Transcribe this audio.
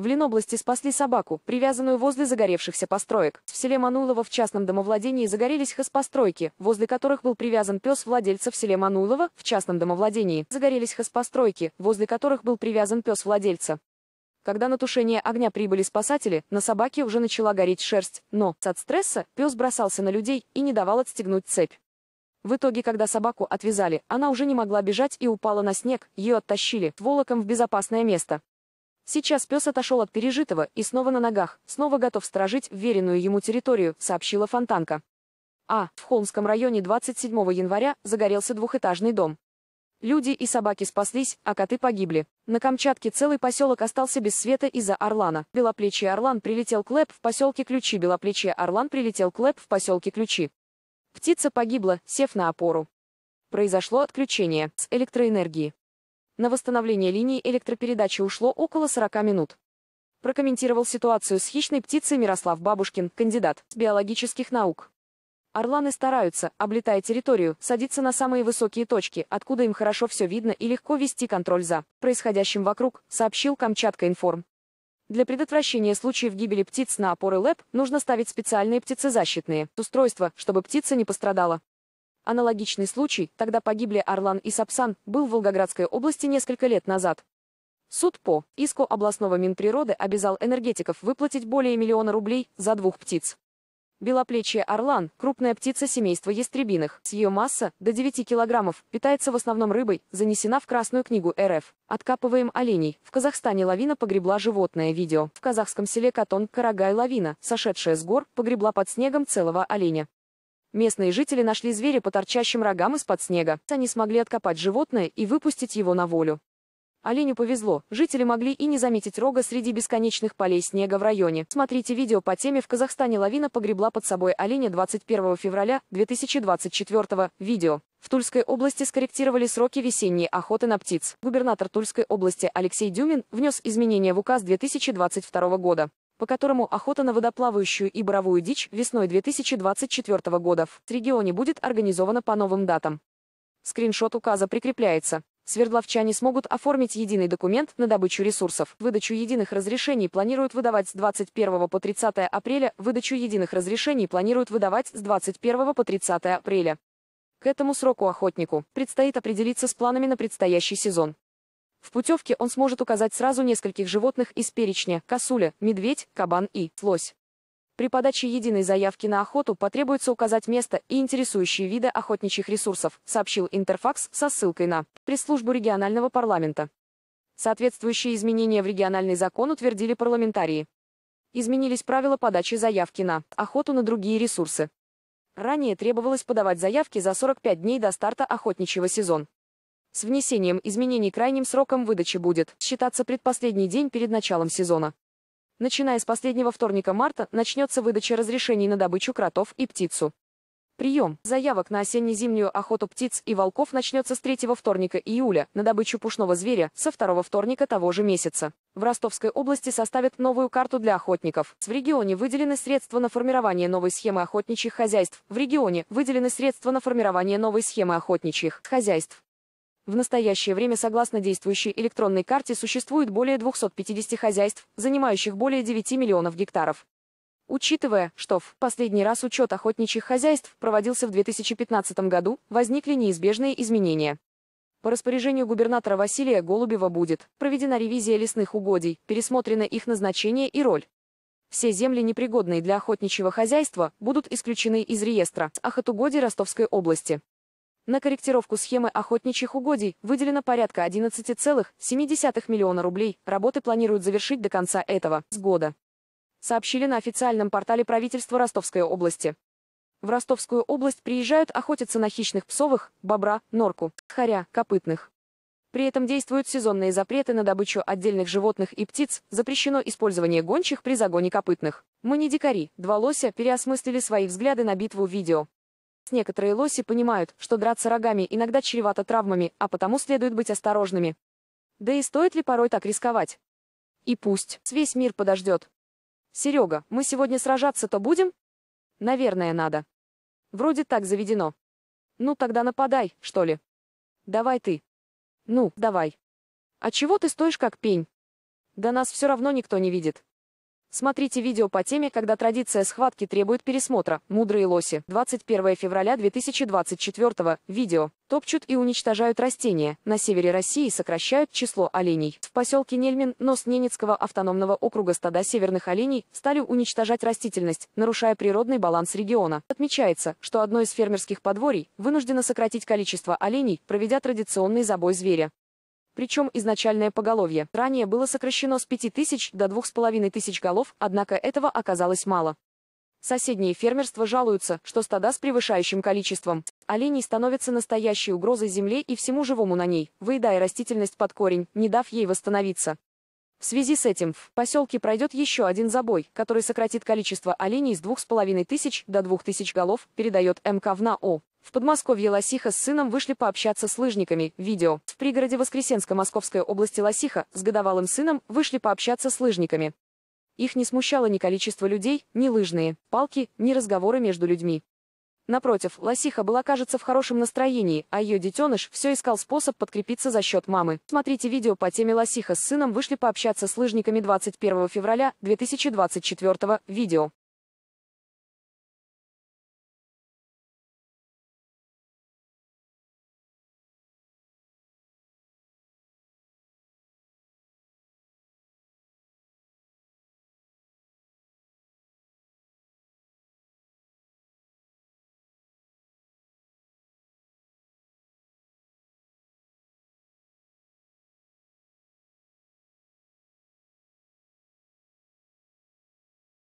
В Ленобласти спасли собаку, привязанную возле загоревшихся построек. В селе Манулово в частном домовладении загорелись хозпостройки, возле которых был привязан пес владельца в селе Манулово в частном домовладении. Загорелись хозпостройки, возле которых был привязан пес владельца. Когда на тушение огня прибыли спасатели, на собаке уже начала гореть шерсть, но от стресса пес бросался на людей и не давал отстегнуть цепь. В итоге, когда собаку отвязали, она уже не могла бежать и упала на снег, ее оттащили волоком в безопасное место. Сейчас пес отошел от пережитого и снова на ногах, снова готов сторожить вверенную ему территорию, сообщила Фонтанка. А. В Холмском районе 27 января загорелся двухэтажный дом. Люди и собаки спаслись, а коты погибли. На Камчатке целый поселок остался без света из-за Орлана. Белоплечий Орлан прилетел к Лэп в поселке Ключи. Белоплечий Орлан прилетел к Лэп в поселке Ключи. Птица погибла, сев на опору. Произошло отключение с электроэнергии на восстановление линии электропередачи ушло около 40 минут. Прокомментировал ситуацию с хищной птицей Мирослав Бабушкин, кандидат биологических наук. Орланы стараются, облетая территорию, садиться на самые высокие точки, откуда им хорошо все видно и легко вести контроль за происходящим вокруг, сообщил Камчатка Информ. Для предотвращения случаев гибели птиц на опоры ЛЭП нужно ставить специальные птицезащитные устройства, чтобы птица не пострадала. Аналогичный случай, тогда погибли Орлан и Сапсан, был в Волгоградской области несколько лет назад. Суд по иску областного Минприроды обязал энергетиков выплатить более миллиона рублей за двух птиц. Белоплечья орлан – крупная птица семейства ястребиных. С ее масса – до 9 килограммов, питается в основном рыбой, занесена в Красную книгу РФ. Откапываем оленей. В Казахстане лавина погребла животное видео. В казахском селе Катон Карагай лавина, сошедшая с гор, погребла под снегом целого оленя. Местные жители нашли зверя по торчащим рогам из-под снега. Они смогли откопать животное и выпустить его на волю. Оленю повезло, жители могли и не заметить рога среди бесконечных полей снега в районе. Смотрите видео по теме «В Казахстане лавина погребла под собой оленя 21 февраля 2024 видео». В Тульской области скорректировали сроки весенней охоты на птиц. Губернатор Тульской области Алексей Дюмин внес изменения в указ 2022 года по которому охота на водоплавающую и боровую дичь весной 2024 года в регионе будет организована по новым датам. Скриншот указа прикрепляется. Свердловчане смогут оформить единый документ на добычу ресурсов. Выдачу единых разрешений планируют выдавать с 21 по 30 апреля. Выдачу единых разрешений планируют выдавать с 21 по 30 апреля. К этому сроку охотнику предстоит определиться с планами на предстоящий сезон. В путевке он сможет указать сразу нескольких животных из перечня – косуля, медведь, кабан и лось. При подаче единой заявки на охоту потребуется указать место и интересующие виды охотничьих ресурсов, сообщил Интерфакс со ссылкой на пресс-службу регионального парламента. Соответствующие изменения в региональный закон утвердили парламентарии. Изменились правила подачи заявки на охоту на другие ресурсы. Ранее требовалось подавать заявки за 45 дней до старта охотничьего сезона. С внесением изменений крайним сроком выдачи будет считаться предпоследний день перед началом сезона. Начиная с последнего вторника марта начнется выдача разрешений на добычу кротов и птицу. Прием заявок на осенне-зимнюю охоту птиц и волков начнется с третьего вторника июля, на добычу пушного зверя со второго вторника того же месяца. В Ростовской области составят новую карту для охотников. В регионе выделены средства на формирование новой схемы охотничьих хозяйств. В регионе выделены средства на формирование новой схемы охотничьих хозяйств. В настоящее время, согласно действующей электронной карте, существует более 250 хозяйств, занимающих более 9 миллионов гектаров. Учитывая, что в последний раз учет охотничьих хозяйств проводился в 2015 году, возникли неизбежные изменения. По распоряжению губернатора Василия Голубева будет проведена ревизия лесных угодий, пересмотрено их назначение и роль. Все земли, непригодные для охотничьего хозяйства, будут исключены из реестра охотугодий Ростовской области. На корректировку схемы охотничьих угодий выделено порядка 11,7 миллиона рублей. Работы планируют завершить до конца этого года. Сообщили на официальном портале правительства Ростовской области. В Ростовскую область приезжают охотиться на хищных псовых, бобра, норку, хоря, копытных. При этом действуют сезонные запреты на добычу отдельных животных и птиц, запрещено использование гончих при загоне копытных. Мы не дикари, два лося переосмыслили свои взгляды на битву видео. Некоторые лоси понимают, что драться рогами иногда чревато травмами, а потому следует быть осторожными. Да и стоит ли порой так рисковать? И пусть. Весь мир подождет. Серега, мы сегодня сражаться-то будем? Наверное, надо. Вроде так заведено. Ну тогда нападай, что ли. Давай ты. Ну, давай. А чего ты стоишь как пень? Да нас все равно никто не видит. Смотрите видео по теме, когда традиция схватки требует пересмотра. Мудрые лоси. 21 февраля 2024 видео. Топчут и уничтожают растения. На севере России сокращают число оленей. В поселке Нельмин, нос Ненецкого автономного округа стада северных оленей стали уничтожать растительность, нарушая природный баланс региона. Отмечается, что одно из фермерских подворий вынуждено сократить количество оленей, проведя традиционный забой зверя. Причем изначальное поголовье ранее было сокращено с 5000 до 2500 голов, однако этого оказалось мало. Соседние фермерства жалуются, что стада с превышающим количеством оленей становятся настоящей угрозой земле и всему живому на ней, выедая растительность под корень, не дав ей восстановиться. В связи с этим в поселке пройдет еще один забой, который сократит количество оленей с 2,5 тысяч до 2 тысяч голов, передает МК в НАО. В Подмосковье Лосиха с сыном вышли пообщаться с лыжниками. Видео. В пригороде Воскресенска Московской области Лосиха с годовалым сыном вышли пообщаться с лыжниками. Их не смущало ни количество людей, ни лыжные палки, ни разговоры между людьми. Напротив, лосиха была, кажется, в хорошем настроении, а ее детеныш все искал способ подкрепиться за счет мамы. Смотрите видео по теме лосиха с сыном вышли пообщаться с лыжниками 21 февраля 2024 видео.